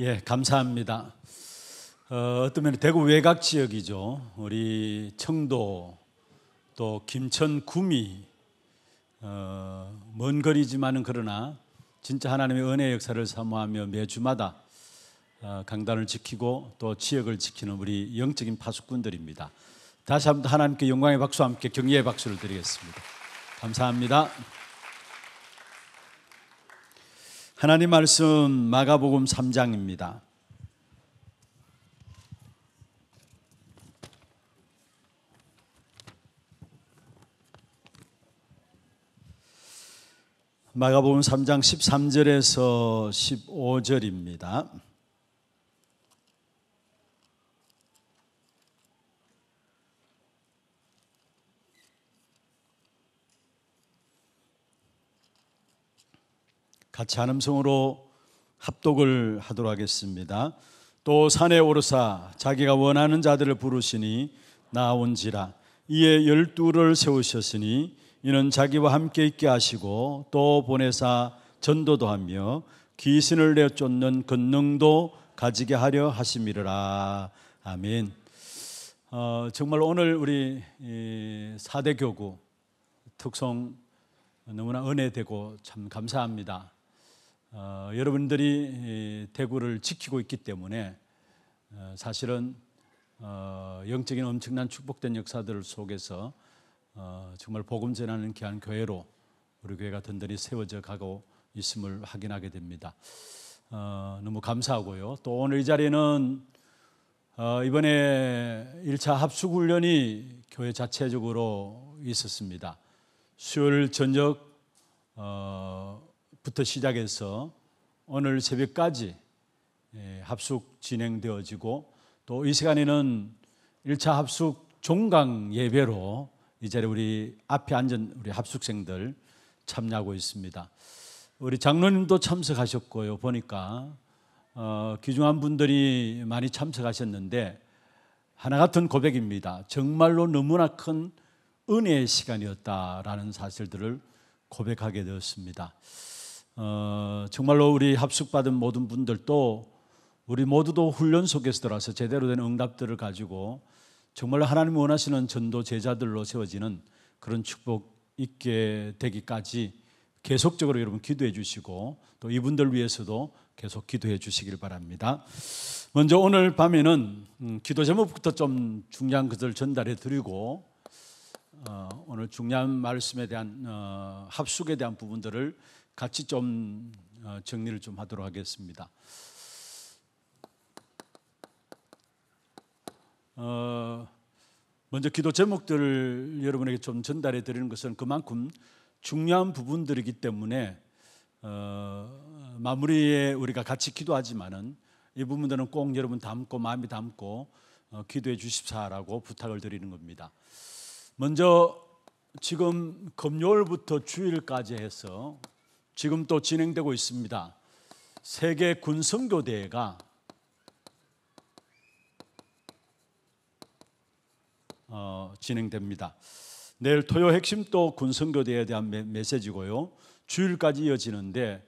예, 감사합니다. 어, 떤면 대구 외곽 지역이죠. 우리 청도 또 김천 구미 어, 먼 거리지만은 그러나 진짜 하나님의 은혜 역사를 사모하며 매주마다 어, 강단을 지키고 또 지역을 지키는 우리 영적인 파수꾼들입니다. 다시 한번 하나님께 영광의 박수 함께 경의의 박수를 드리겠습니다. 감사합니다. 하나님 말씀 마가복음 3장입니다. 마가복음 3장 13절에서 15절입니다. 같이 한 음성으로 합독을 하도록 하겠습니다. 또 산에 오르사 자기가 원하는 자들을 부르시니 나온지라 이에 열두를 세우셨으니 이는 자기와 함께 있게 하시고 또 보내사 전도도 하며 귀신을 내쫓는 권능도 가지게 하려 하심이라 아멘. 어, 정말 오늘 우리 사대 교구 특성 너무나 은혜되고 참 감사합니다. 어, 여러분들이 대구를 지키고 있기 때문에 어, 사실은 어, 영적인 엄청난 축복된 역사들 속에서 정말 복음 전하는 귀한 교회로 우리 교회가 든든히 세워져 가고 있음을 확인하게 됩니다. 너무 감사하고요. 또 오늘 이 자리는 이번에 1차 합숙훈련이 교회 자체적으로 있었습니다. 수요일 저녁 부터 시작해서 오늘 새벽까지 예, 합숙 진행되어지고 또 이 시간에는 1차 합숙 종강 예배로 이 자리 우리 앞에 앉은 우리 합숙생들 참여하고 있습니다. 우리 장로님도 참석하셨고요. 보니까 어, 귀중한 분들이 많이 참석하셨는데 하나 같은 고백입니다. 정말로 너무나 큰 은혜의 시간이었다라는 사실들을 고백하게 되었습니다. 어, 정말로 우리 합숙받은 모든 분들도 우리 모두도 훈련 속에서 들어서 와 제대로 된 응답들을 가지고 정말로 하나님 원하시는 전도 제자들로 세워지는 그런 축복 있게 되기까지 계속적으로 여러분 기도해 주시고 또 이분들 위해서도 계속 기도해 주시길 바랍니다. 먼저 오늘 밤에는 음, 기도 제목부터 좀 중요한 것을 전달해 드리고 어, 오늘 중요한 말씀에 대한 어, 합숙에 대한 부분들을 같이 좀 어, 정리를 좀 하도록 하겠습니다. 어, 먼저 기도 제목들을 여러분에게 좀 전달해 드리는 것은 그만큼 중요한 부분들이기 때문에 어, 마무리에 우리가 같이 기도하지만은 이 부분들은 꼭 여러분 담고 마음이 담고 어, 기도해 주십사라고 부탁을 드리는 겁니다. 먼저 지금 금요일부터 주일까지 해서 지금 또 진행되고 있습니다. 세계 군선교대회가 어, 진행됩니다. 내일 토요 핵심 또 군선교대에 대한 메시지고요. 주일까지 이어지는데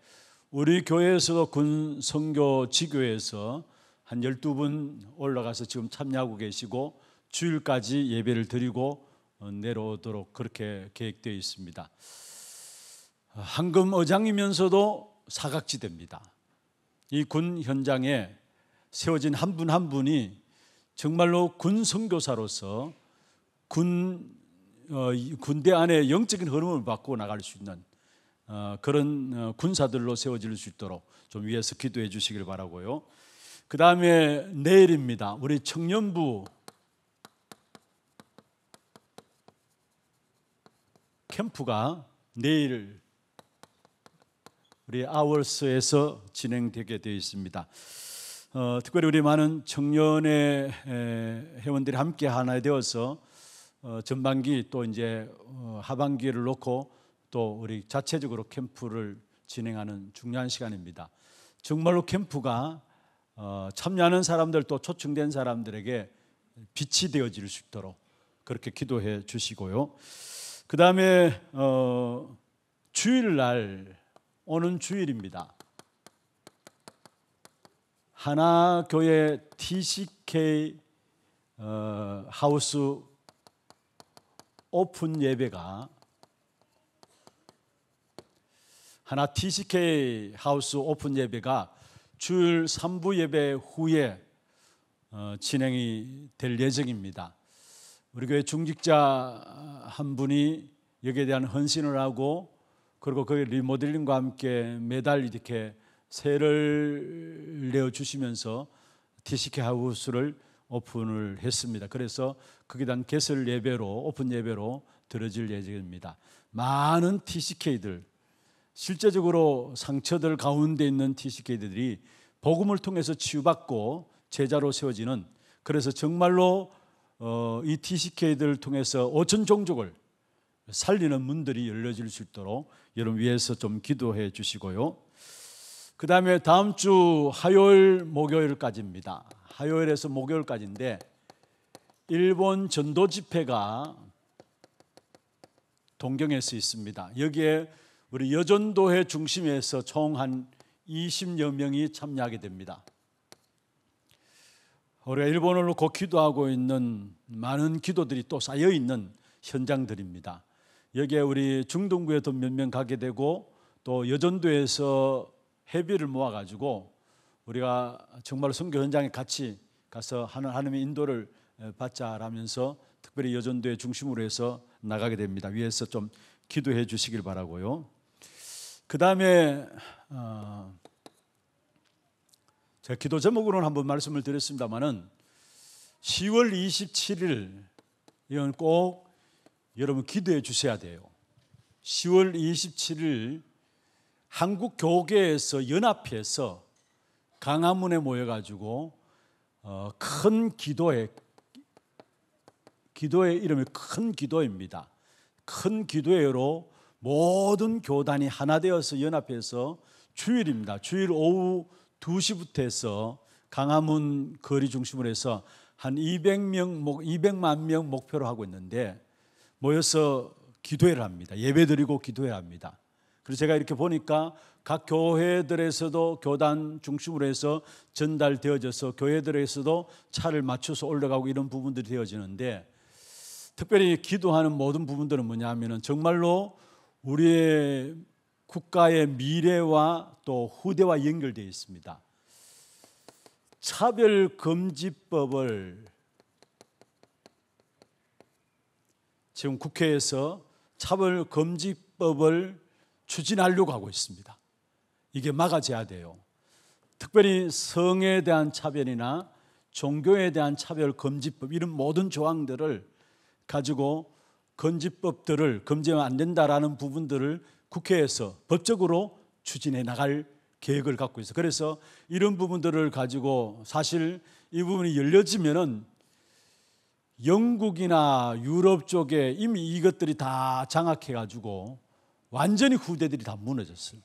우리 교회에서도 군선교 지교에서 한 12분 올라가서 지금 참여하고 계시고 주일까지 예배를 드리고 어, 내려오도록 그렇게 계획되어 있습니다. 황금 어장이면서도 사각지대입니다. 이 군 현장에 세워진 한 분한 한 분이 정말로 군 선교사로서 군 어, 군대 안에 영적인 흐름을 바꾸 나갈 수 있는 어, 그런 어, 군사들로 세워질 수 있도록 좀 위에서 기도해 주시길 바라고요. 그 다음에 내일입니다. 우리 청년부 캠프가 내일 우리 아월스에서 진행되게 되어 있습니다. 어, 특별히 우리 많은 청년의 회원들이 함께 하나 되어서 어, 전반기 또 이제 어, 하반기를 놓고 또 우리 자체적으로 캠프를 진행하는 중요한 시간입니다. 정말로 캠프가 어, 참여하는 사람들 또 초청된 사람들에게 빛이 되어질 수 있도록 그렇게 기도해 주시고요. 그 다음에 어, 주일날 오는 주일입니다. 하나교회 TCK 어, 하우스 오픈 예배가 하나 TCK 하우스 오픈 예배가 주일 3부 예배 후에 어, 진행이 될 예정입니다. 우리 교회 중직자 한 분이 여기에 대한 헌신을 하고 그리고 그 리모델링과 함께 매달 이렇게 세를 내어 주시면서 TCK 하우스를 오픈을 했습니다. 그래서 거기단 개설 예배로 오픈 예배로 들어질 예정입니다. 많은 TCK들 실제적으로 상처들 가운데 있는 TCK들이 복음을 통해서 치유받고 제자로 세워지는 그래서 정말로 어, 이 t c k 들 통해서 5천 종족을 살리는 문들이 열려질 수 있도록 여러분 위해서 좀 기도해 주시고요. 그 다음에 다음 주 화요일, 목요일까지입니다. 화요일에서 목요일까지인데 일본 전도 집회가 동경에서 있습니다. 여기에 우리 여전도회 중심에서 총 한 20여 명이 참여하게 됩니다. 우리가 일본어로 곧 기도하고 있는 많은 기도들이 또 쌓여 있는 현장들입니다. 여기에 우리 중동구에도 몇 명 가게 되고 또 여전도에서 회비를 모아가지고 우리가 정말 성교 현장에 같이 가서 하나님의 인도를 받자라면서 특별히 여전도의 중심으로 해서 나가게 됩니다. 위에서 좀 기도해 주시길 바라고요. 그 다음에 어, 제가 기도 제목으로는 한번 말씀을 드렸습니다만은 10월 27일 이건 꼭 여러분 기도해 주셔야 돼요. 10월 27일 한국 교계에서 연합해서 강화문에 모여가지고 어, 큰 기도회 기도의 이름이 큰 기도입니다. 큰 기도회로 모든 교단이 하나 되어서 연합해서 주일입니다. 주일 오후 2시부터 해서 강화문 거리 중심으로 해서 한 200명 200만 명 목표로 하고 있는데 모여서 기도회를 합니다. 예배드리고 기도회를 합니다. 그래서 제가 이렇게 보니까 각 교회들에서도 교단 중심으로 해서 전달되어져서 교회들에서도 차를 맞춰서 올라가고 이런 부분들이 되어지는데 특별히 기도하는 모든 부분들은 뭐냐 하면은 정말로 우리의 국가의 미래와 또 후대와 연결되어 있습니다. 차별금지법을 지금 국회에서 차별 금지법을 추진하려고 하고 있습니다. 이게 막아져야 돼요. 특별히 성에 대한 차별이나 종교에 대한 차별 금지법 이런 모든 조항들을 가지고 금지법들을 금지하면 안 된다라는 부분들을 국회에서 법적으로 추진해 나갈 계획을 갖고 있어. 그래서 이런 부분들을 가지고 사실 이 부분이 열려지면은 영국이나 유럽 쪽에 이미 이것들이 다 장악해 가지고 완전히 후대들이 다 무너졌어요.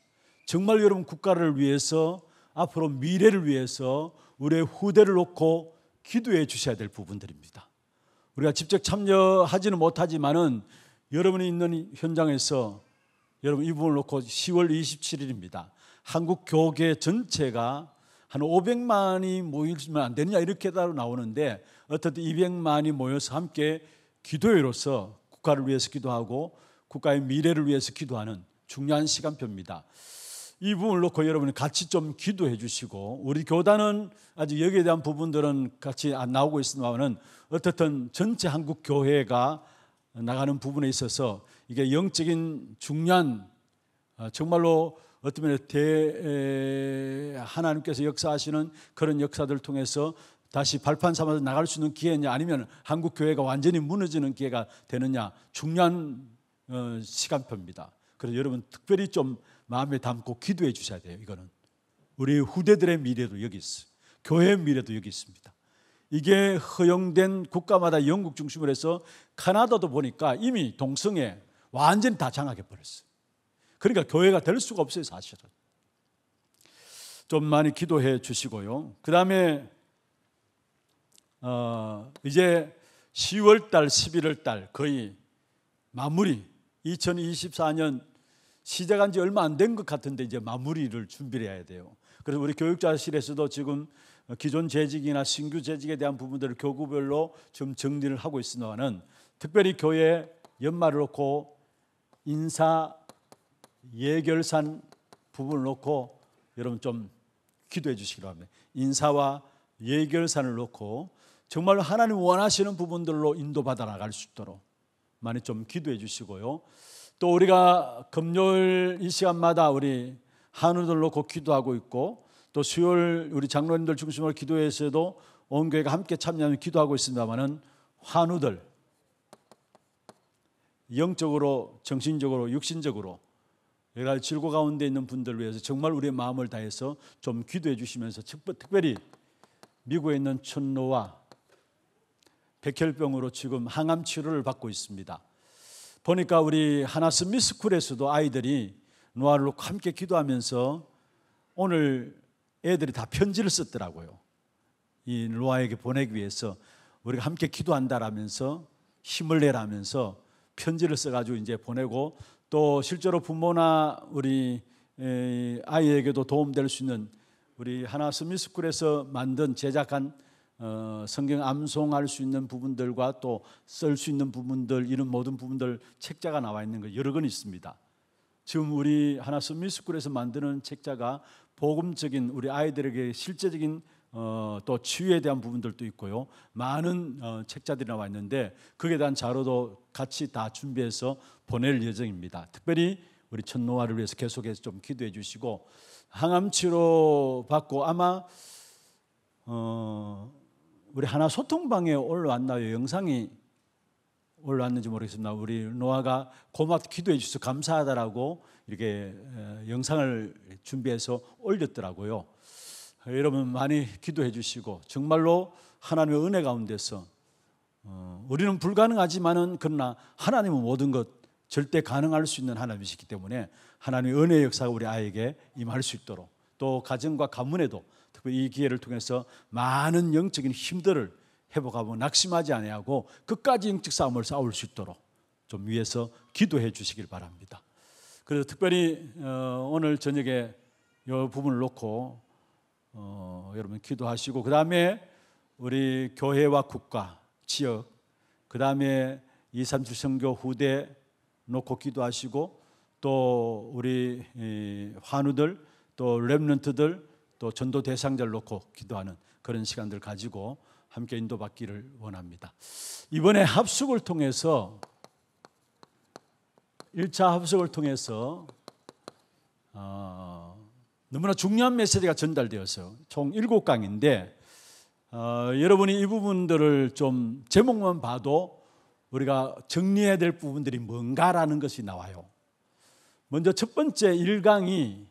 정말 여러분 국가를 위해서 앞으로 미래를 위해서 우리의 후대를 놓고 기도해 주셔야 될 부분들입니다. 우리가 직접 참여하지는 못하지만은 여러분이 있는 현장에서 여러분 이 부분을 놓고 10월 27일입니다. 한국 교계 전체가 한 500만이 모이면 안 되느냐 이렇게 따로 나오는데 어떻든 200만이 모여서 함께 기도회로서 국가를 위해서 기도하고 국가의 미래를 위해서 기도하는 중요한 시간표입니다. 이 부분을 놓고 여러분이 같이 좀 기도해 주시고 우리 교단은 아직 여기에 대한 부분들은 같이 안 나오고 있습니다만은 어떻든 전체 한국 교회가 나가는 부분에 있어서 이게 영적인 중요한 어, 정말로 어떤 면에대 하나님께서 역사하시는 그런 역사들 을 통해서 다시 발판 삼아서 나갈 수 있는 기회냐 아니면 한국 교회가 완전히 무너지는 기회가 되느냐 중요한 어, 시간표입니다. 그래서 여러분 특별히 좀 마음에 담고 기도해 주셔야 돼요. 이거는 우리 후대들의 미래도 여기 있어. 교회의 미래도 여기 있습니다. 이게 허용된 국가마다 영국 중심으로 해서 카나다도 보니까 이미 동성애 완전히 다 장악해 버렸어요. 그러니까 교회가 될 수가 없어요, 사실은. 좀 많이 기도해 주시고요. 그 다음에 어, 이제 10월 달, 11월 달 거의 마무리 2024년 시작한 지 얼마 안 된 것 같은데 이제 마무리를 준비 해야 돼요. 그래서 우리 교육자실에서도 지금 기존 재직이나 신규 재직에 대한 부분들을 교구별로 좀 정리를 하고 있습니다만은 특별히 교회 연말을 놓고 인사 예결산 부분을 놓고 여러분 좀 기도해 주시기 바랍니다. 인사와 예결산을 놓고 정말 하나님 원하시는 부분들로 인도받아 나갈 수 있도록 많이 좀 기도해 주시고요. 또 우리가 금요일 이 시간마다 우리 한우들 놓고 기도하고 있고 또 수요일 우리 장로님들 중심으로 기도해서도 온 교회가 함께 참여하며 기도하고 있습니다만은 환우들 영적으로 정신적으로 육신적으로 여러 이날 질고 가운데 있는 분들 위해서 정말 우리의 마음을 다해서 좀 기도해 주시면서 특별히 미국에 있는 천노와 백혈병으로 지금 항암 치료를 받고 있습니다. 보니까 우리 하나스미 스쿨에서도 아이들이 노아를 함께 기도하면서 오늘 애들이 다 편지를 썼더라고요. 이 노아에게 보내기 위해서 우리가 함께 기도한다라면서 힘을 내라면서 편지를 써가지고 이제 보내고 또 실제로 부모나 우리 아이에게도 도움될 수 있는 우리 하나 스미스쿨에서 만든 제작한 어, 성경 암송할 수 있는 부분들과 또 쓸 수 있는 부분들 이런 모든 부분들 책자가 나와 있는 거 여러 권 있습니다. 지금 우리 하나 스미스쿨에서 만드는 책자가 복음적인 우리 아이들에게 실제적인 어, 또 치유에 대한 부분들도 있고요. 많은 어, 책자들이 나와 있는데 그에 대한 자료도 같이 다 준비해서 보낼 예정입니다. 특별히 우리 천노아를 위해서 계속해서 좀 기도해 주시고 항암 치료 받고 아마 어 우리 하나 소통방에 올라왔나요? 영상이 올라왔는지 모르겠습니다. 우리 노아가 고맙 기도해 주셔서 감사하다라고 이렇게 영상을 준비해서 올렸더라고요. 여러분 많이 기도해 주시고 정말로 하나님의 은혜 가운데서 어, 우리는 불가능하지만은 그러나 하나님은 모든 것 절대 가능할 수 있는 하나님이시기 때문에 하나님의 은혜 역사가 우리 아이에게 임할 수 있도록 또 가정과 가문에도 특히 이 기회를 통해서 많은 영적인 힘들을 회복하고 낙심하지 아니하고 끝까지 영적 싸움을 싸울 수 있도록 좀 위해서 기도해 주시길 바랍니다. 그래서 특별히 어, 오늘 저녁에 이 부분을 놓고 어, 여러분 기도하시고 그 다음에 우리 교회와 국가 지역 그 다음에 237 성교 후대 놓고 기도하시고 또 우리 환우들 또 랩런트들 또 전도 대상자를 놓고 기도하는 그런 시간들 가지고 함께 인도받기를 원합니다. 이번에 합숙을 통해서 1차 합숙을 통해서 어, 너무나 중요한 메시지가 전달되었어요. 총 7강인데 어, 여러분이 이 부분들을 좀 제목만 봐도 우리가 정리해야 될 부분들이 뭔가라는 것이 나와요. 먼저 첫 번째 1강이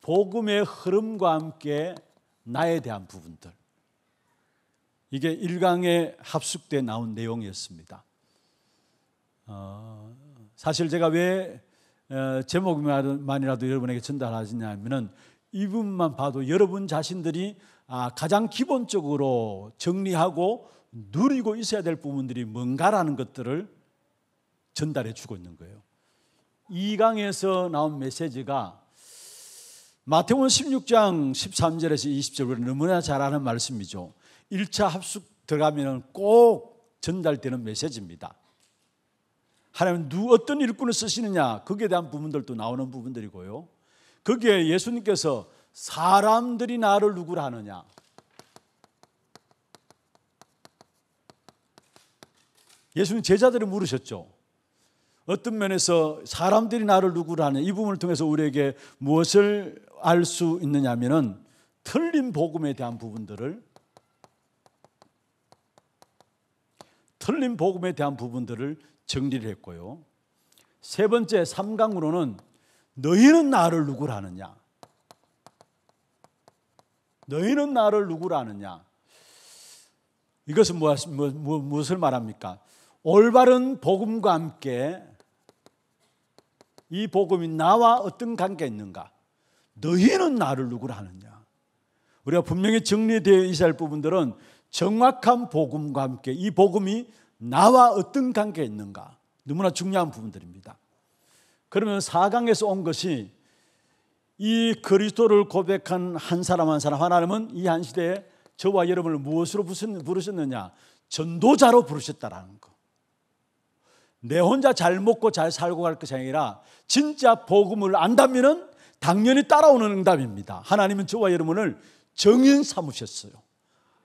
복음의 흐름과 함께 나에 대한 부분들. 이게 1강에 합숙돼 나온 내용이었습니다. 어, 사실 제가 왜 어, 제목만이라도 여러분에게 전달하시냐면은 이분만 봐도 여러분 자신들이 아, 가장 기본적으로 정리하고 누리고 있어야 될 부분들이 뭔가라는 것들을 전달해 주고 있는 거예요. 이 강에서 나온 메시지가 마태음 16장 13절에서 20절 우리 너무나 잘 아는 말씀이죠. 1차 합숙 들어가면 꼭 전달되는 메시지입니다. 하나님 누 어떤 일꾼을 쓰시느냐 거기에 대한 부분들도 나오는 부분들이고요. 거기에 예수님께서 사람들이 나를 누구라 하느냐 예수님 제자들이 물으셨죠. 어떤 면에서 사람들이 나를 누구라는 이 부분을 통해서 우리에게 무엇을 알 수 있느냐 면은 틀린 복음에 대한 부분들을 틀린 복음에 대한 부분들을 정리를 했고요. 세 번째 3강으로는 너희는 나를 누구라느냐? 너희는 나를 누구라느냐? 이것은 무엇, 무엇을 말합니까? 올바른 복음과 함께 이 복음이 나와 어떤 관계 있는가? 너희는 나를 누구라 하느냐? 우리가 분명히 정리되어 있어야 할 부분들은 정확한 복음과 함께 이 복음이 나와 어떤 관계에 있는가? 너무나 중요한 부분들입니다. 그러면 4강에서 온 것이 이 그리스도를 고백한 한 사람 한 사람 하나님은 이 한 시대에 저와 여러분을 무엇으로 부르셨느냐? 전도자로 부르셨다라는 것. 내 혼자 잘 먹고 잘 살고 갈 것이 아니라 진짜 복음을 안다면 당연히 따라오는 응답입니다. 하나님은 저와 여러분을 정인 삼으셨어요.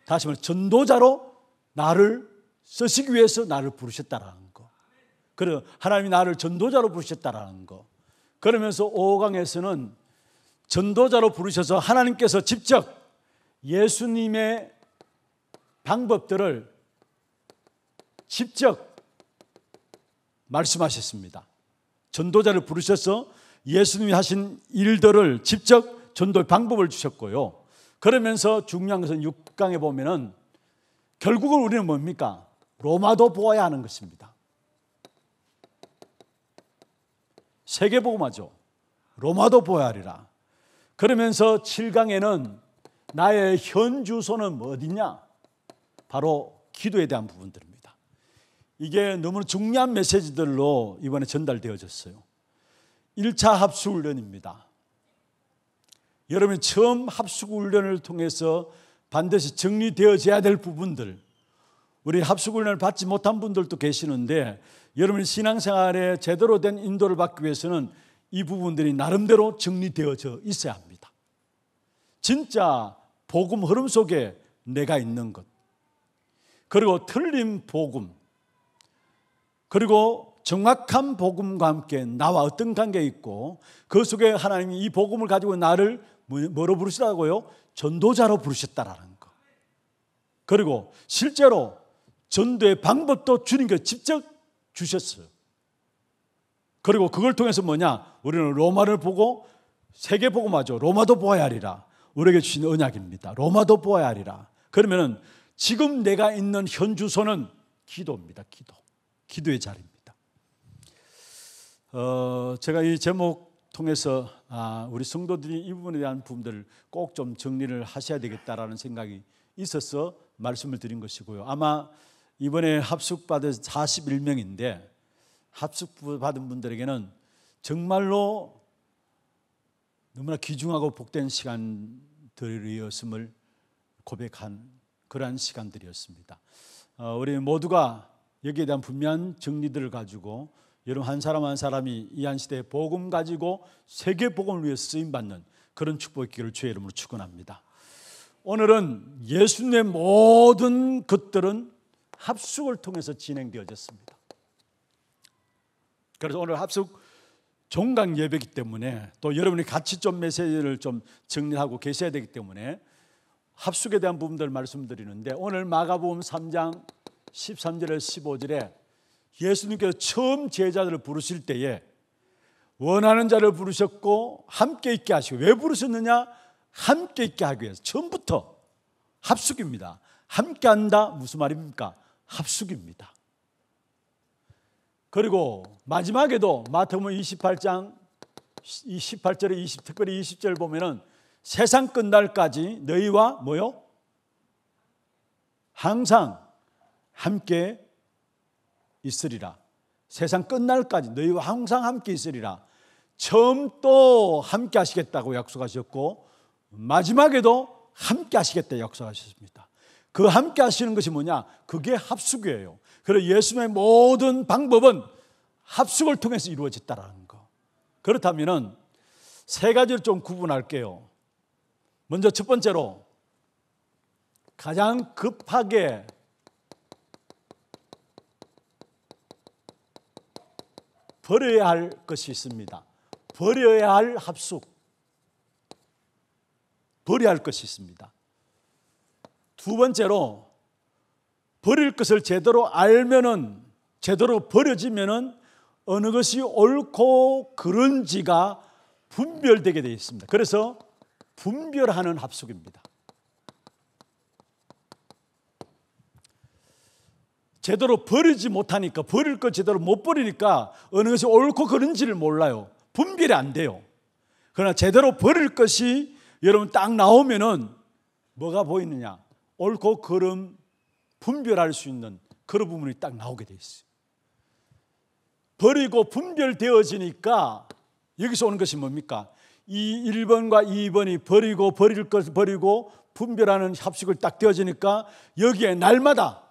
다시 말해 전도자로 나를 쓰시기 위해서 나를 부르셨다라는 거. 그래 하나님이 나를 전도자로 부르셨다라는 거. 그러면서 5강에서는 전도자로 부르셔서 하나님께서 직접 예수님의 방법들을 직접 말씀하셨습니다. 전도자를 부르셔서 예수님이 하신 일들을 직접 전도 방법을 주셨고요. 그러면서 중요한 것은 6강에 보면은 결국은 우리는 뭡니까? 로마도 보아야 하는 것입니다. 세계복음화죠. 로마도 보아야 하리라. 그러면서 7강에는 나의 현 주소는 어디냐? 바로 기도에 대한 부분들입니다. 이게 너무 중요한 메시지들로 이번에 전달되어졌어요. 1차 합숙훈련입니다. 여러분이 처음 합숙훈련을 통해서 반드시 정리되어져야 될 부분들, 우리 합숙훈련을 받지 못한 분들도 계시는데, 여러분 신앙생활에 제대로 된 인도를 받기 위해서는 이 부분들이 나름대로 정리되어져 있어야 합니다. 진짜 복음 흐름 속에 내가 있는 것. 그리고 틀린 복음, 그리고 정확한 복음과 함께 나와 어떤 관계에 있고 그 속에 하나님이 이 복음을 가지고 나를 뭐, 뭐로 부르시라고요 전도자로 부르셨다라는 거. 그리고 실제로 전도의 방법도 주님께서 직접 주셨어요. 그리고 그걸 통해서 뭐냐? 우리는 로마를 보고 세계 복음하죠. 로마도 보아야 하리라. 우리에게 주신 언약입니다. 로마도 보아야 하리라. 그러면은 지금 내가 있는 현 주소는 기도입니다. 기도. 기도의 자리입니다. 어, 제가 이 제목 통해서 아, 우리 성도들이 이 부분에 대한 부분들을 꼭좀 정리를 하셔야 되겠다라는 생각이 있어서 말씀을 드린 것이고요. 아마 이번에 합숙받은 41명인데 합숙받은 분들에게는 정말로 너무나 귀중하고 복된 시간들이었음을 고백한 그러한 시간들이었습니다. 어, 우리 모두가 여기에 대한 분명한 정리들을 가지고 여러분 한 사람 한 사람이 이한시대에 복음 가지고 세계 복음을 위해 쓰임 받는 그런 축복의 기회를 주의 이름으로 축원합니다. 오늘은 예수님의 모든 것들은 합숙을 통해서 진행되어졌습니다. 그래서 오늘 합숙 종강 예배기 때문에 또 여러분이 같이 좀 메시지를 좀 정리하고 계셔야 되기 때문에 합숙에 대한 부분들 말씀드리는데 오늘 마가복음 3장 13절에 서 15절에 예수님께서 처음 제자들을 부르실 때에 원하는 자를 부르셨고 함께 있게 하시고 왜 부르셨느냐? 함께 있게 하기 위해서 처음부터 합숙입니다. 함께 한다 무슨 말입니까? 합숙입니다. 그리고 마지막에도 마태복음 28장 2 8절에20 특별히 20절 보면은 세상 끝날까지 너희와 뭐요? 항상 함께 있으리라. 세상 끝날까지 너희와 항상 함께 있으리라. 처음 또 함께 하시겠다고 약속하셨고 마지막에도 함께 하시겠다 약속하셨습니다. 그 함께 하시는 것이 뭐냐? 그게 합숙이에요. 그래 예수님의 모든 방법은 합숙을 통해서 이루어졌다라는 거. 그렇다면은 세 가지를 좀 구분할게요. 먼저 첫 번째로 가장 급하게 버려야 할 것이 있습니다. 버려야 할 합숙. 버려야 할 것이 있습니다. 두 번째로 버릴 것을 제대로 알면은 제대로 버려지면은 어느 것이 옳고 그른지가 분별되게 되어 있습니다. 그래서 분별하는 합숙입니다. 제대로 버리지 못하니까 버릴 거 제대로 못 버리니까 어느 것이 옳고 그른지를 몰라요. 분별이 안 돼요. 그러나 제대로 버릴 것이 여러분 딱 나오면은 뭐가 보이느냐? 옳고 그름 분별할 수 있는 그런 부분이 딱 나오게 돼 있어요. 버리고 분별되어지니까 여기서 오는 것이 뭡니까? 이 1번과 2번이 버리고 버릴 것을 버리고 분별하는 합식을 딱 되어지니까 여기에 날마다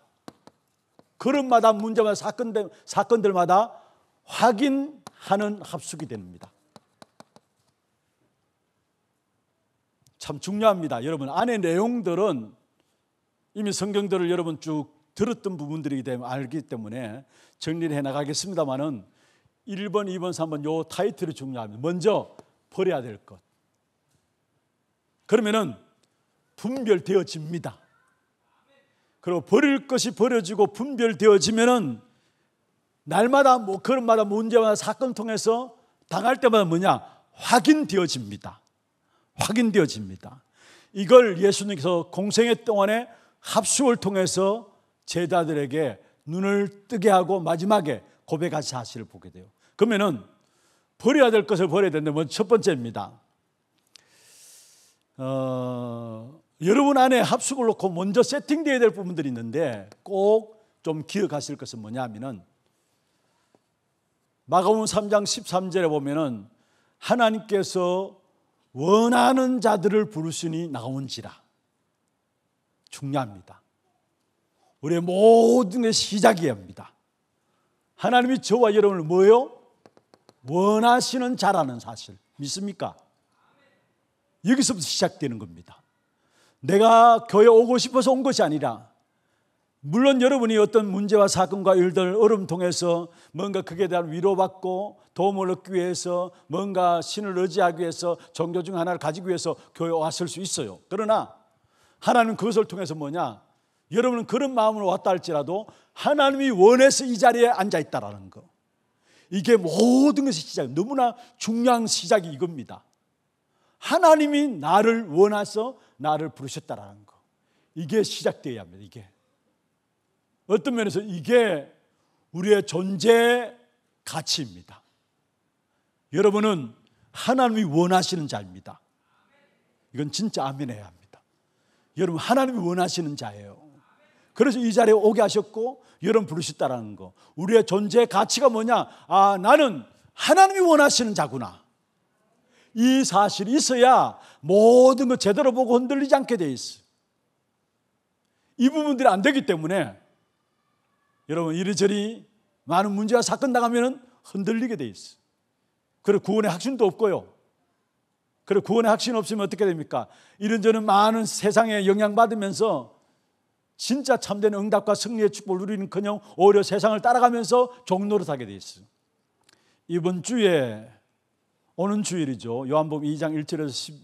그룹마다 문제마다 사건들, 사건들마다 확인하는 합숙이 됩니다. 참 중요합니다. 여러분, 안의 내용들은 이미 성경들을 여러분 쭉 들었던 부분들이기 때문에 알기 때문에 정리를 해 나가겠습니다만은 1번, 2번, 3번 요 타이틀이 중요합니다. 먼저 버려야 될 것. 그러면은 분별되어집니다. 그리고 버릴 것이 버려지고 분별되어지면은 날마다 뭐 그런마다 문제마다 사건 통해서 당할 때마다 뭐냐 확인되어집니다. 확인되어집니다. 이걸 예수님께서 공생의 동안에 합숙을 통해서 제자들에게 눈을 뜨게 하고 마지막에 고백한 사실을 보게 돼요. 그러면은 버려야 될 것을 버려야 되는데 먼첫 뭐 번째입니다. 어, 여러분 안에 합숙을 놓고 먼저 세팅되어야 될 부분들이 있는데 꼭 좀 기억하실 것은 뭐냐 하면은 마가복음 3장 13절에 보면은 하나님께서 원하는 자들을 부르시니 나온지라 중요합니다. 우리의 모든 게 시작이입니다. 하나님이 저와 여러분을 뭐요? 원하시는 자라는 사실 믿습니까? 여기서부터 시작되는 겁니다. 내가 교회 오고 싶어서 온 것이 아니라 물론 여러분이 어떤 문제와 사건과 일들 얼음 통해서 뭔가 그에 대한 위로받고 도움을 얻기 위해서 뭔가 신을 의지하기 위해서 종교 중 하나를 가지기 위해서 교회에 왔을 수 있어요. 그러나 하나님 그것을 통해서 뭐냐? 여러분은 그런 마음으로 왔다 할지라도 하나님이 원해서 이 자리에 앉아 있다라는 거. 이게 모든 것의 시작, 너무나 중요한 시작이 이겁니다. 하나님이 나를 원해서 나를 부르셨다라는 거. 이게 시작되어야 합니다. 이게. 어떤 면에서 이게 우리의 존재 가치입니다. 여러분은 하나님이 원하시는 자입니다. 이건 진짜 아멘해야 합니다. 여러분 하나님이 원하시는 자예요. 그래서 이 자리에 오게 하셨고 여러분 부르셨다라는 거. 우리의 존재 가치가 뭐냐? 아, 나는 하나님이 원하시는 자구나. 이 사실이 있어야 모든 걸 제대로 보고 흔들리지 않게 돼 있어. 이 부분들이 안 되기 때문에 여러분 이리저리 많은 문제와 사건 나가면 흔들리게 돼 있어. 그리고 구원의 확신도 없고요. 그리고 구원의 확신 없으면 어떻게 됩니까? 이런저런 많은 세상에 영향받으면서 진짜 참된 응답과 승리의 축복을 누리는 그냥 오히려 세상을 따라가면서 종로를 타게 돼 있어. 이번 주에 오는 주일이죠. 요한복음 2장 1절에서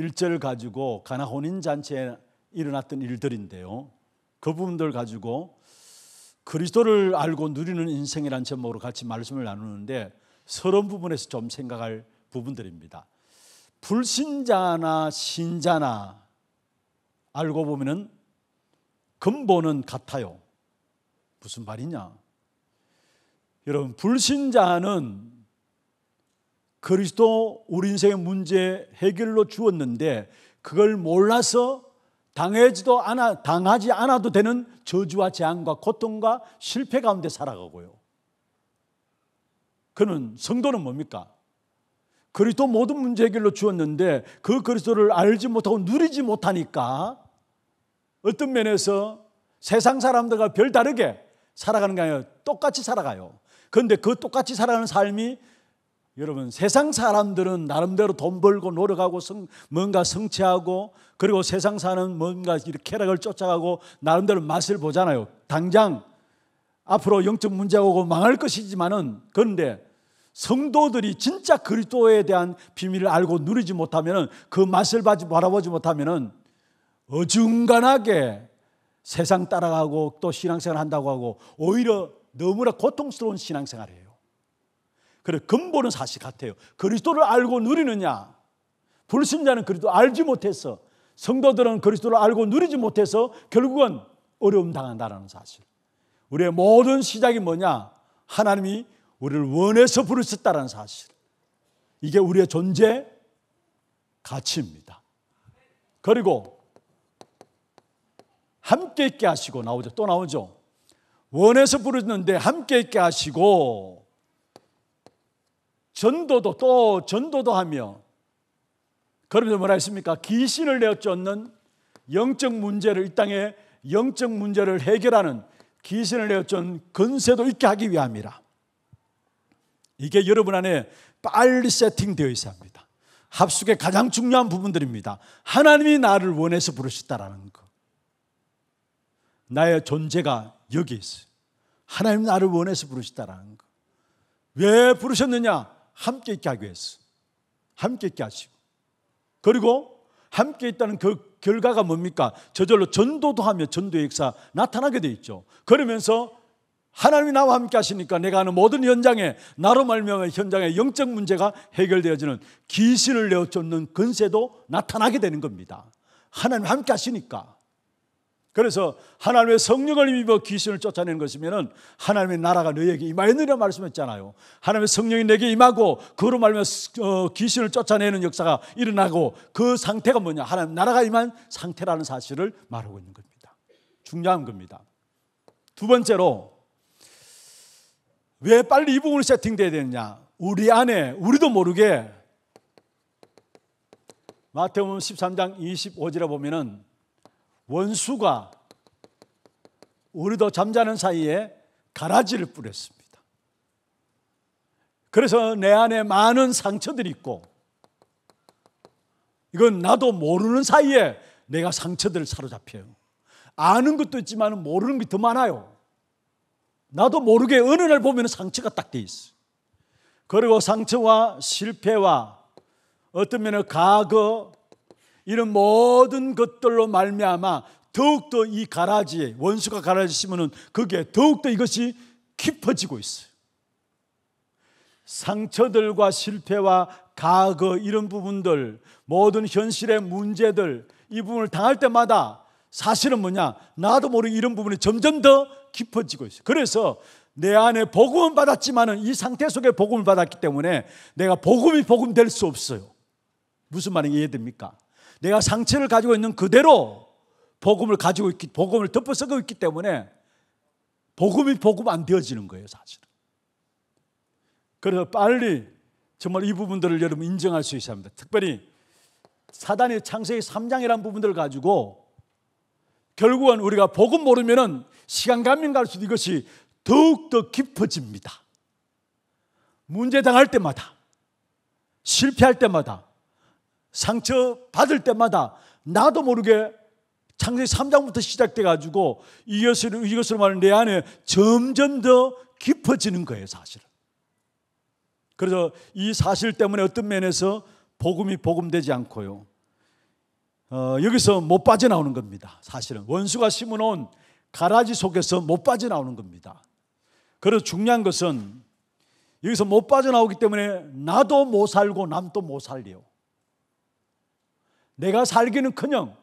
11절을 가지고 가나 혼인 잔치에 일어났던 일들인데요. 그 부분들 가지고 그리스도를 알고 누리는 인생이란 제목으로 같이 말씀을 나누는데 서론 부분에서 좀 생각할 부분들입니다. 불신자나 신자나 알고 보면은 근본은 같아요. 무슨 말이냐? 여러분, 불신자는 그리스도 우리 인생의 문제 해결로 주었는데 그걸 몰라서 당하지도 않아 당하지 않아도 되는 저주와 재앙과 고통과 실패 가운데 살아가고요. 그는 성도는 뭡니까? 그리스도 모든 문제 해결로 주었는데 그 그리스도를 알지 못하고 누리지 못하니까 어떤 면에서 세상 사람들과 별다르게 살아가는 게 아니라 똑같이 살아가요. 그런데 그 똑같이 살아가는 삶이 여러분 세상 사람들은 나름대로 돈 벌고 노력하고 성, 뭔가 성취하고 그리고 세상 사는 뭔가 이렇게 쾌락을 쫓아가고 나름대로 맛을 보잖아요. 당장 앞으로 영적 문제하고 망할 것이지만은 그런데 성도들이 진짜 그리스도에 대한 비밀을 알고 누리지 못하면은 그 맛을 바지 바라보지 못하면은 어중간하게 세상 따라가고 또 신앙생활 한다고 하고 오히려 너무나 고통스러운 신앙생활이에요. 그래 근본은 사실 같아요. 그리스도를 알고 누리느냐? 불신자는 그리스도 알지 못해서 성도들은 그리스도를 알고 누리지 못해서 결국은 어려움 당한다라는 사실. 우리의 모든 시작이 뭐냐? 하나님이 우리를 원해서 부르셨다라는 사실. 이게 우리의 존재 가치입니다. 그리고 함께 있게 하시고 나오죠. 또 나오죠. 원해서 부르는데 함께 있게 하시고 전도도 또 전도도 하며 그러면서 뭐라 했습니까? 귀신을 내어 쫓는 영적 문제를 이 땅에 영적 문제를 해결하는 귀신을 내어 쫓는 근세도 있게 하기 위함이라. 이게 여러분 안에 빨리 세팅되어 있어야 합니다. 합숙의 가장 중요한 부분들입니다. 하나님이 나를 원해서 부르셨다라는 것. 나의 존재가 여기 있어요. 하나님 나를 원해서 부르셨다라는 거. 왜 부르셨느냐? 함께 있게 하기 위해서 함께 있게 하시고 그리고 함께 있다는 그 결과가 뭡니까? 저절로 전도도 하며 전도의 역사 나타나게 돼 있죠. 그러면서 하나님이 나와 함께 하시니까 내가 하는 모든 현장에 나로 말미암아 현장의 영적 문제가 해결되어지는 귀신을 내어쫓는 근세도 나타나게 되는 겁니다. 하나님 함께 하시니까 그래서 하나님의 성령을 입어 귀신을 쫓아내는것이면 하나님의 나라가 너에게 임하였느라 말씀했잖아요. 하나님의 성령이 내게 임하고 그로 말면 어, 귀신을 쫓아내는 역사가 일어나고 그 상태가 뭐냐? 하나님 나라가 임한 상태라는 사실을 말하고 있는 겁니다. 중요한 겁니다. 두 번째로 왜 빨리 이 부분을 세팅되어야 되느냐? 우리 안에 우리도 모르게 마태복음 13장 25절에 보면은 원수가 우리도 잠자는 사이에 가라지를 뿌렸습니다. 그래서 내 안에 많은 상처들이 있고 이건 나도 모르는 사이에 내가 상처들을 사로잡혀요. 아는 것도 있지만 모르는 게 더 많아요. 나도 모르게 어느 날 보면 상처가 딱 돼 있어. 그리고 상처와 실패와 어떤 면에 과거 이런 모든 것들로 말미암아 더욱더 이 가라지에 원수가 가라지 심으면 그게 더욱더 이것이 깊어지고 있어요. 상처들과 실패와 과거 이런 부분들 모든 현실의 문제들 이 부분을 당할 때마다 사실은 뭐냐 나도 모르게 이런 부분이 점점 더 깊어지고 있어요. 그래서 내 안에 복음은 받았지만은 이 상태 속에 복음을 받았기 때문에 내가 복음이 복음 될 수 없어요. 무슨 말이 이해됩니까? 내가 상처를 가지고 있는 그대로 복음을 가지고 있기, 복음을 덮어 쓰고 있기 때문에 복음이 복음 안 되어지는 거예요, 사실은. 그래서 빨리 정말 이 부분들을 여러분 인정할 수 있어야 합니다. 특별히 사단의 창세기 3장이라는 부분들을 가지고 결국은 우리가 복음 모르면은 시간 가면 갈수록 이것이 더욱더 깊어집니다. 문제 당할 때마다, 실패할 때마다, 상처 받을 때마다 나도 모르게 창세 3장부터 시작돼 가지고 이것을 이것을 말하는 내 안에 점점 더 깊어지는 거예요, 사실은. 그래서 이 사실 때문에 어떤 면에서 복음이 복음되지 않고요. 어, 여기서 못 빠져나오는 겁니다. 사실은 원수가 심어놓은 가라지 속에서 못 빠져나오는 겁니다. 그래서 중요한 것은 여기서 못 빠져나오기 때문에 나도 못 살고 남도 못 살려. 내가 살기는 커녕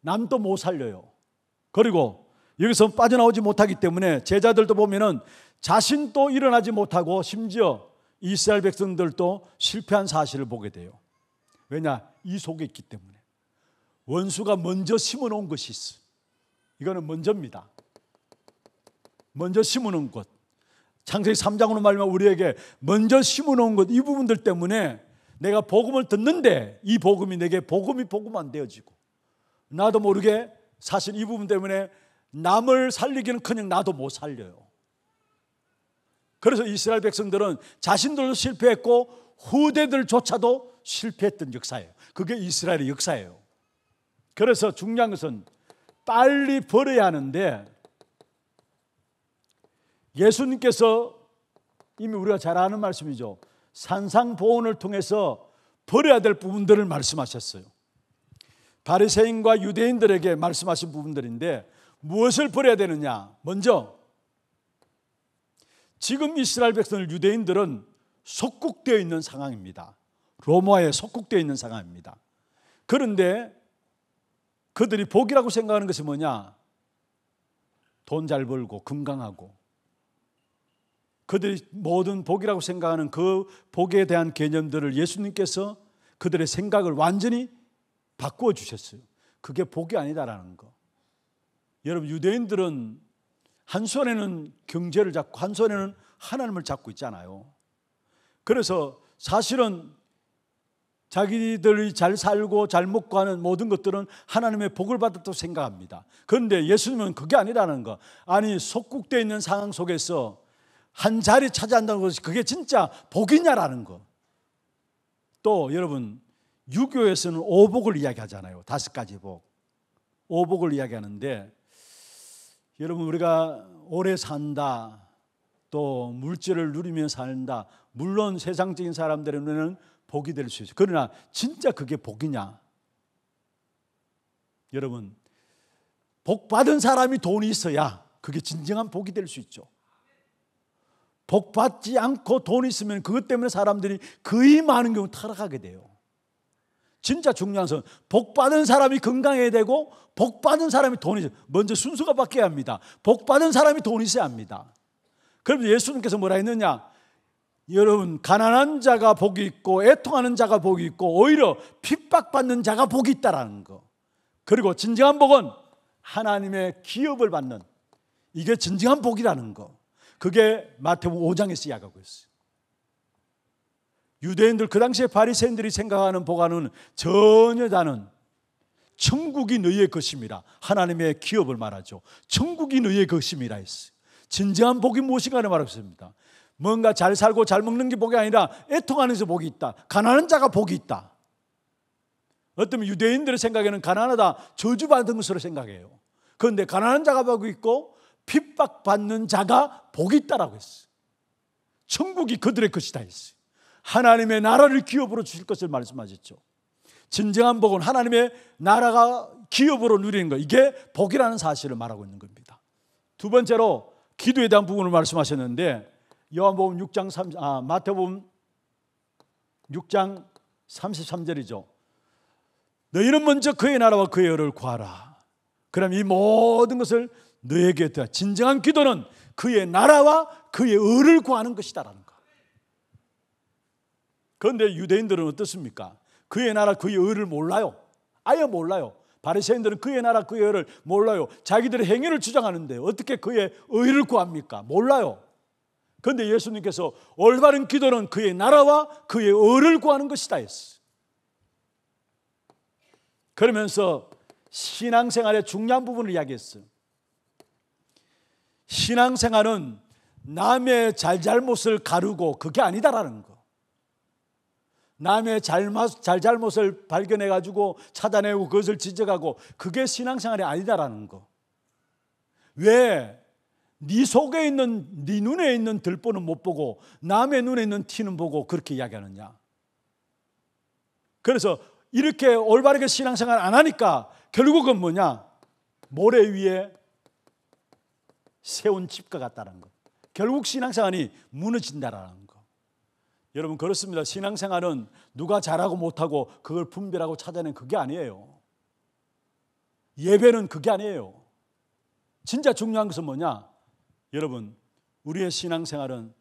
남도 못 살려요. 그리고 여기서 빠져나오지 못하기 때문에 제자들도 보면은 자신도 일어나지 못하고 심지어 이스라엘 백성들도 실패한 사실을 보게 돼요. 왜냐? 이 속에 있기 때문에. 원수가 먼저 심어 놓은 것이 있어. 이거는 먼저입니다. 먼저 심어 놓은 것. 창세기 3장으로 말하면 우리에게 먼저 심어 놓은 것 이 부분들 때문에 내가 복음을 듣는데 이 복음이 내게 복음이 복음 안 되어지고 나도 모르게 사실 이 부분 때문에 남을 살리기는 커녕 나도 못 살려요. 그래서 이스라엘 백성들은 자신들도 실패했고 후대들조차도 실패했던 역사예요. 그게 이스라엘의 역사예요. 그래서 중요한 것은 빨리 버려야 하는데 예수님께서 이미 우리가 잘 아는 말씀이죠. 산상보온을 통해서 버려야 될 부분들을 말씀하셨어요. 바리새인과 유대인들에게 말씀하신 부분들인데 무엇을 버려야 되느냐? 먼저 지금 이스라엘 백성을 유대인들은 속국되어 있는 상황입니다. 로마에 속국되어 있는 상황입니다. 그런데 그들이 복이라고 생각하는 것이 뭐냐? 돈 잘 벌고 건강하고 그들이 모든 복이라고 생각하는 그 복에 대한 개념들을 예수님께서 그들의 생각을 완전히 바꾸어 주셨어요. 그게 복이 아니다라는 거. 여러분 유대인들은 한 손에는 경제를 잡고 한 손에는 하나님을 잡고 있잖아요. 그래서 사실은 자기들이 잘 살고 잘 먹고 하는 모든 것들은 하나님의 복을 받았다고 생각합니다. 그런데 예수님은 그게 아니라는 거. 아니 속국되 어 있는 상황 속에서 한 자리 차지한다는 것이 그게 진짜 복이냐라는 거. 또 여러분 유교에서는 오복을 이야기하잖아요. 다섯 가지 복. 오복을 이야기하는데 여러분 우리가 오래 산다. 또 물질을 누리며 산다. 물론 세상적인 사람들의 눈에는 복이 될 수 있어요. 그러나 진짜 그게 복이냐? 여러분 복 받은 사람이 돈이 있어야 그게 진정한 복이 될 수 있죠. 복 받지 않고 돈 있으면 그것 때문에 사람들이 거의 많은 경우 타락하게 돼요. 진짜 중요한 것은 복 받은 사람이 건강해야 되고 복 받은 사람이 돈이 먼저 순서가 바뀌어야 합니다. 복 받은 사람이 돈이 있어야 합니다. 그럼 예수님께서 뭐라 했느냐? 여러분 가난한 자가 복이 있고 애통하는 자가 복이 있고 오히려 핍박받는 자가 복이 있다라는 거. 그리고 진정한 복은 하나님의 기업을 받는 이게 진정한 복이라는 거. 그게 마태복 5장에서 이야기하고 있어요. 유대인들 그 당시에 바리새인들이 생각하는 보관은 전혀 다른 천국이 너희의 것입니다. 하나님의 기업을 말하죠. 천국이 너희의 것입니다. 진정한 복이 무엇인가를 말하고 있습니다. 뭔가 잘 살고 잘 먹는 게 복이 아니라 애통하면서 복이 있다. 가난한 자가 복이 있다. 어떤 유대인들의 생각에는 가난하다 저주받은 것으로 생각해요. 그런데 가난한 자가 복이 있고 핍박받는 자가 복이 있다라고 했어요. 천국이 그들의 것이다 했어요. 하나님의 나라를 기업으로 주실 것을 말씀하셨죠. 진정한 복은 하나님의 나라가 기업으로 누리는 거 이게 복이라는 사실을 말하고 있는 겁니다. 두 번째로 기도에 대한 부분을 말씀하셨는데 요한복음 6장 3 아, 마태복음 6장 33절이죠. 너희는 먼저 그의 나라와 그의 의를 구하라. 그럼 이 모든 것을 너에게 대한 진정한 기도는 그의 나라와 그의 의를 구하는 것이다라는 것. 그런데 유대인들은 어떻습니까? 그의 나라 그의 의를 몰라요. 아예 몰라요. 바리새인들은 그의 나라 그의 의를 몰라요. 자기들의 행위를 주장하는데 어떻게 그의 의를 구합니까? 몰라요. 그런데 예수님께서 올바른 기도는 그의 나라와 그의 의를 구하는 것이다 했어. 그러면서 신앙생활의 중요한 부분을 이야기했어요. 신앙생활은 남의 잘잘못을 가르고 그게 아니다라는 거. 남의 잘잘못을 발견해가지고 찾아내고 그것을 지적하고 그게 신앙생활이 아니다라는 거. 왜? 네 속에 있는, 네 눈에 있는 들보는 못 보고 남의 눈에 있는 티는 보고 그렇게 이야기하느냐. 그래서 이렇게 올바르게 신앙생활 안 하니까 결국은 뭐냐? 모래 위에 세운 집과 같다는 것. 결국 신앙생활이 무너진다라는 것. 여러분 그렇습니다. 신앙생활은 누가 잘하고 못하고 그걸 분별하고 찾아낸 그게 아니에요. 예배는 그게 아니에요. 진짜 중요한 것은 뭐냐? 여러분 우리의 신앙생활은